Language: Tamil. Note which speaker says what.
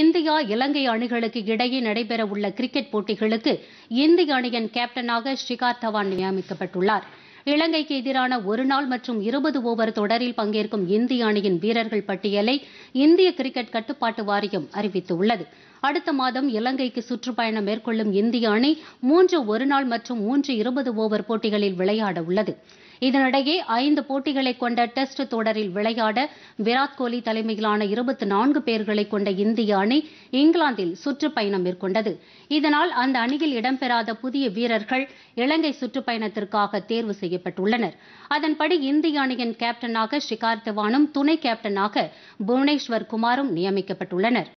Speaker 1: இந்தியா இலங்கை அணிகளுக்கு இடையே நடைபெறவுள்ள கிரிக்கெட் போட்டிகளுக்கு இந்திய அணியின் கேப்டனாக ஸ்ரீகாந்த் தவான் நியமிக்கப்பட்டுள்ளார் இலங்கைக்கு எதிரான ஒருநாள் மற்றும் இருபது ஓவர் தொடரில் பங்கேற்கும் இந்திய அணியின் வீரர்கள் பட்டியலை இந்திய கிரிக்கெட் கட்டுப்பாட்டு வாரியம் அறிவித்துள்ளது அடுத்த மாதம் இலங்கைக்கு சுற்றுப்பயணம் மேற்கொள்ளும் இந்திய அணி மூன்று ஒருநாள் மற்றும் மூன்று இருபது ஓவர் போட்டிகளில் விளையாட உள்ளது இதனிடையே ஐந்து போட்டிகளை கொண்ட டெஸ்ட் தொடரில் விளையாட விராட் கோலி தலைமையிலான இருபத்தி நான்கு பேர்களை கொண்ட இந்திய அணி இங்கிலாந்தில் சுற்றுப்பயணம் மேற்கொண்டது இதனால் அந்த அணியில் இடம்பெறாத புதிய வீரர்கள் இலங்கை சுற்றுப்பயணத்திற்காக தேர்வு செய்யப்பட்டுள்ளனர் அதன்படி இந்திய அணியின் கேப்டனாக ஷிகார் தவானும் துணை கேப்டனாக புவனேஸ்வர் குமாரும் நியமிக்கப்பட்டுள்ளனர்